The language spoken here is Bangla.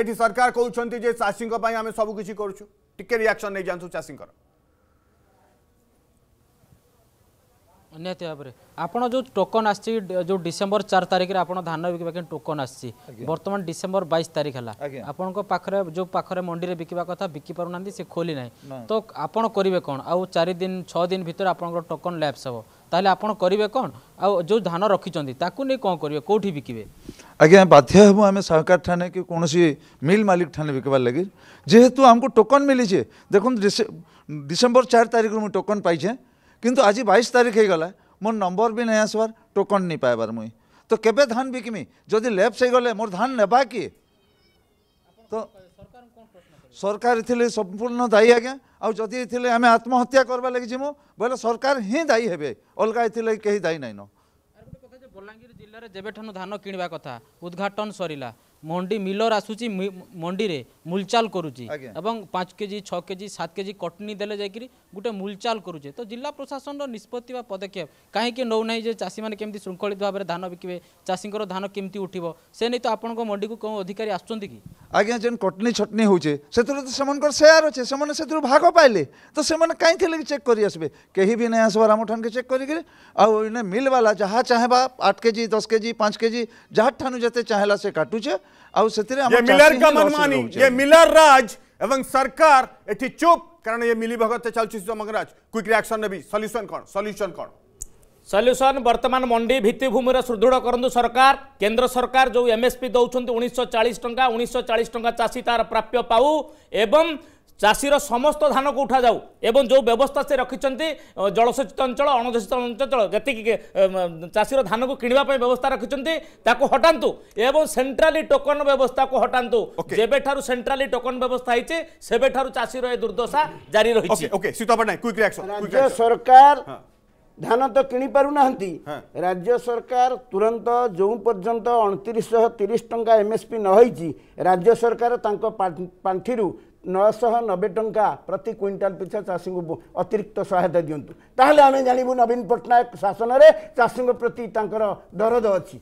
এটি সরকার কৌন যে চাষী আমি সবু কিছু করছু টিকে রিয়াকশন নিয়ে যাতে চাষীঙ্কর ନିହାତି ଭାବରେ ଆପଣ ଯେଉଁ ଟୋକନ୍ ଆସିଛି ଯେଉଁ ଡିସେମ୍ବର ଚାରି ତାରିଖରେ ଆପଣ ଧାନ ବିକିବା ପାଇଁ ଟୋକନ୍ ଆସିଛି ବର୍ତ୍ତମାନ ଡିସେମ୍ବର ବାଇଶ ତାରିଖ ହେଲା ଆପଣଙ୍କ ପାଖରେ ଯେଉଁ ପାଖରେ ମଣ୍ଡିରେ ବିକିବା କଥା ବିକି ପାରୁନାହାନ୍ତି ସେ ଖୋଲି ନାହିଁ ତ ଆପଣ କରିବେ କ'ଣ ଆଉ ଚାରି ଦିନ ଛଅ ଦିନ ଭିତରେ ଆପଣଙ୍କର ଟୋକନ୍ ଲ୍ୟାପ୍ସ ହେବ ତାହେଲେ ଆପଣ କରିବେ କ'ଣ ଆଉ ଯେଉଁ ଧାନ ରଖିଛନ୍ତି ତାକୁ ନେଇ କ'ଣ କରିବେ କେଉଁଠି ବିକିବେ आज्ञा बाध्य हम आम सरकार ठाने कि कौन मिल मालिक ठाने बिकवार लगे जेहेतु आमको टोकन मिलीजे देखो डिसेम्बर चार तारीख रु टोकन पाइजे कि आज बैश तारीख हो गला मोर नंबर भी नहीं आसवार टोकन नहीं पाइबार मुई तो केबे धान बिकमी जदि लैप्स हो गले मोर धान नेबा किए तो सरकार इतने संपूर्ण दायी आज्ञा आदि इतने आम आत्महत्या करवा लगी जीमु बोले सरकार ही दायी हे अलग इतने कहीं दायी नाइन ବଲାଙ୍ଗୀର ଜିଲ୍ଲାରେ ଯେବେଠାରୁ ଧାନ କିଣିବା କଥା ଉଦ୍ଘାଟନ ସରିଲା ମଣ୍ଡି ମିଲର ଆସୁଛି ମଣ୍ଡିରେ ମୁଲଚାଲ କରୁଛି ଏବଂ ପାଞ୍ଚ କେଜି ଛଅ କେଜି ସାତ କେଜି କଟନି ଦେଲେ ଯାଇକିରି ଗୋଟେ ମୁଲଚାଲ କରୁଛେ ତ ଜିଲ୍ଲା ପ୍ରଶାସନର ନିଷ୍ପତ୍ତି ବା ପଦକ୍ଷେପ କାହିଁକି ନେଉନାହିଁ ଯେ ଚାଷୀମାନେ କେମିତି ଶୃଙ୍ଖଳିତ ଭାବରେ ଧାନ ବିକିବେ ଚାଷୀଙ୍କର ଧାନ କେମିତି ଉଠିବ ସେ ନେଇ ତ ଆପଣଙ୍କ ମଣ୍ଡିକୁ କେଉଁ ଅଧିକାରୀ ଆସୁଛନ୍ତି କି आज्ञा जेन कटनी छटनी होचे से तो समर सेयार अच्छे से भाग पाइले तो से कहीं चेक कर आसबे कहीं भी नहीं आसबार आम ठान के चेक कर आने मिलवाला जहाँ चाहे आठ के जी दस के जी पांच के जी जहाँ ठानू जिते चाहेला से काटूचे आज सरकार चुप कारण ये मिली भगत चलती समग्राज क्विक रियाक्शन सल्यूशन कौन सल्यूशन कौन সল্যুসন বর্তমান মন্ডি ভিত্তিভূমির সুদৃঢ় করতু সরকার কেন্দ্র সরকার যে এমএসপি দৌঁছেন উনিশশো চাশ টঙ্কা উনিশশো চাশ টঙ্কা চাষী তার প্রাপ্য পাও এবং চাষীর সমস্ত ধানকে উঠা যাও এবং যে ব্যবস্থা সে রাখিছেন জলসেচিত অঞ্চল অণসেচিত অঞ্চল যেত চাষীর ধানকে কিনা ব্যবস্থা রাখিছেন তাকে হটান্তু এবং সেন্ট্রালি টোকন ব্যবস্থাকে হটান্তু যেবেঠার সেন্ট্রালি টোকন ব্যবস্থা হয়েছে সেবেঠার চাষীর এ দুর্দশা জারি রয়েছে ওকে ওকে সুতপা সরকার ଧାନ ତ କିଣିପାରୁନାହାନ୍ତି ରାଜ୍ୟ ସରକାର ତୁରନ୍ତ ଯେଉଁ ପର୍ଯ୍ୟନ୍ତ ଅଣତିରିଶହ ତିରିଶ ଟଙ୍କା ଏମ ଏସ ପି ନ ହୋଇଛି ରାଜ୍ୟ ସରକାର ତାଙ୍କ ପାଣ୍ଠିରୁ ନଅଶହ ନବେ ଟଙ୍କା ପ୍ରତି କ୍ୱିଣ୍ଟାଲ ପିଛା ଚାଷୀଙ୍କୁ ଅତିରିକ୍ତ ସହାୟତା ଦିଅନ୍ତୁ ତାହେଲେ ଆମେ ଜାଣିବୁ ନବୀନ ପଟ୍ଟନାୟକ ଶାସନରେ ଚାଷୀଙ୍କ ପ୍ରତି ତାଙ୍କର ଦରଦ ଅଛି